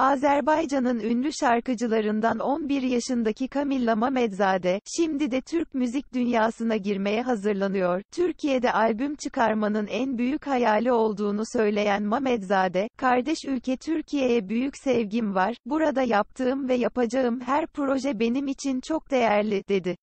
Azerbaycan'ın ünlü şarkıcılarından 11 yaşındaki Kamilla Mamedzade, şimdi de Türk müzik dünyasına girmeye hazırlanıyor. Türkiye'de albüm çıkarmanın en büyük hayali olduğunu söyleyen Mamedzade, kardeş ülke Türkiye'ye büyük sevgim var, burada yaptığım ve yapacağım her proje benim için çok değerli, dedi.